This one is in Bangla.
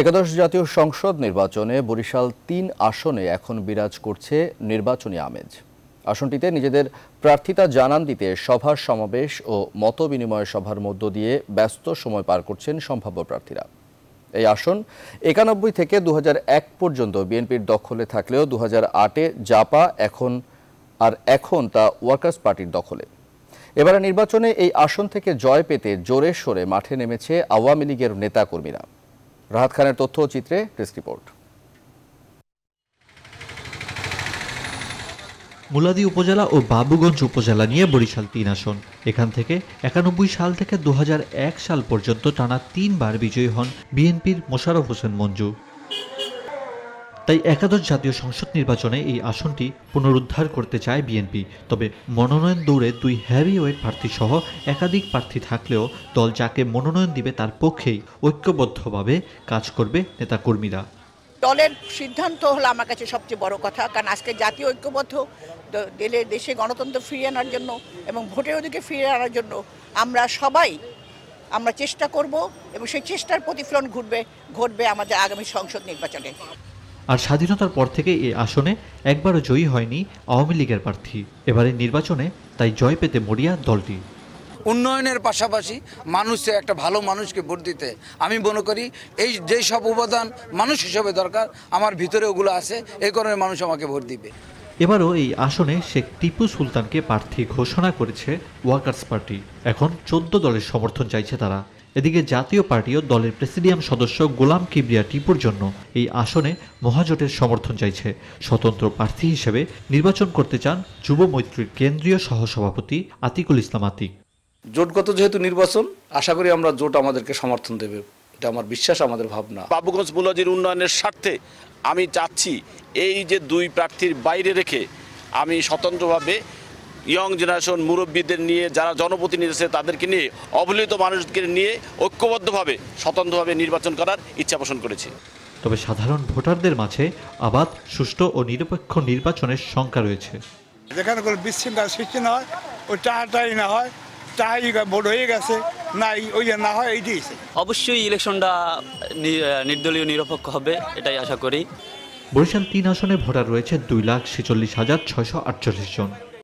একাদশ জাতীয় সংসদ নির্বাচনে বরিশাল তিন আসনে এখন বিরাজ করছে নির্বাচনী আমেজ আসনটিতে নিজেদের প্রার্থিতা জানান দিতে সভার সমাবেশ ও মত বিনিময় সভার মধ্য দিয়ে ব্যস্ত সময় পার করছেন সম্ভাব্য প্রার্থীরা এই আসন একানব্বই থেকে দু পর্যন্ত বিএনপির দখলে থাকলেও দু আটে জাপা এখন আর এখন তা ওয়ার্কার্স পার্টির দখলে এবারে নির্বাচনে এই আসন থেকে জয় পেতে জোরে সরে মাঠে নেমেছে আওয়ামী লীগের নেতাকর্মীরা রাহাত খানের তথ্য চিত্রে প্রেস রিপোর্ট মুলাদি উপজেলা ও বাবুগঞ্জ উপজেলা নিয়ে বরিশাল তিন আসন এখান থেকে একানব্বই সাল থেকে দু সাল পর্যন্ত টানা তিনবার বিজয়ী হন বিএনপির মোশারফ হোসেন মঞ্জু তাই একাদশ জাতীয় সংসদ নির্বাচনে এই আসনটি পুনরুদ্ধার করতে চায় বিএনপি তবে মনোনয়ন দৌড়ে দুই হ্যাভিওয়েট প্রার্থী সহ একাধিক প্রার্থী থাকলেও দল যাকে মনোনয়ন দিবে তার পক্ষেই ঐক্যবদ্ধভাবে কাজ করবে নেতাকর্মীরা দলের সিদ্ধান্ত হলো আমার কাছে সবচেয়ে বড় কথা কারণ আজকে জাতীয় ঐক্যবদ্ধ দেলে দেশে গণতন্ত্র ফিরিয়ে আনার জন্য এবং ভোটের ওদিকে ফিরিয়ে আনার জন্য আমরা সবাই আমরা চেষ্টা করব এবং সেই চেষ্টার প্রতিফলন ঘটবে ঘটবে আমাদের আগামী সংসদ নির্বাচনে আর স্বাধীনতার পর থেকে এই আসনে একবারও জয়ী হয়নি আওয়ামী লীগের প্রার্থী এবারে নির্বাচনে তাই জয় পেতে মরিয়া দলটি উন্নয়নের পাশাপাশি মানুষে একটা ভালো মানুষকে ভোট দিতে আমি মনে করি এই যে সব উপাদান মানুষ হিসেবে দরকার আমার ভিতরে ওগুলো আছে এই কারণে মানুষ আমাকে ভোট দিবে এবারও এই আসনে শেখ টিপু সুলতানকে প্রার্থী ঘোষণা করেছে ওয়ার্কার্স পার্টি এখন চোদ্দ দলের সমর্থন চাইছে তারা এদিকে জাতীয় পার্টিও দলের প্রেসিডিয়াম সদস্য গোলাম কিবরিয়া টিপুর জন্য এই আসনে মহাজোটের সমর্থন চাইছে স্বতন্ত্র প্রার্থী হিসেবে নির্বাচন করতে চান যুব মৈত্রীর কেন্দ্রীয় সহসভাপতি আতিকুল ইসলাম আতিক জোটগত যেহেতু নির্বাচন আশা করি আমরা জোট আমাদেরকে সমর্থন দেবে এটা আমার বিশ্বাস আমাদের ভাবনা বাবুগঞ্জ বুলাজির উন্নয়নের স্বার্থে আমি চাচ্ছি এই যে দুই প্রার্থীর বাইরে রেখে আমি স্বতন্ত্রভাবে ইয়ং জেনারেশন মুরব্বীদের নিয়ে যারা জনপ্রতিনিধি আছে তাদেরকে নিয়ে অবহেলিত মানুষকে নিয়ে ঐক্যবদ্ধভাবে স্বতন্ত্রভাবে নির্বাচন করার ইচ্ছা পোষণ করেছি তবে সাধারণ ভোটারদের মাঝে আবাদ সুষ্ঠু ও নিরপেক্ষ নির্বাচনের শঙ্কা রয়েছে যেখানে কোনো বিশৃঙ্খলা সৃষ্টি না হয় ওই টাহাটাই না হয় টাহাই ভোট হয়ে গেছে না ওই না হয় এই দিয়েছে অবশ্যই ইলেকশনটা নির্দলীয় নিরপেক্ষ হবে এটাই আশা করি বরিশাল তিন আসনে ভোটার রয়েছে দুই লাখ ছেচল্লিশ হাজার ছয়শো আটচল্লিশ জন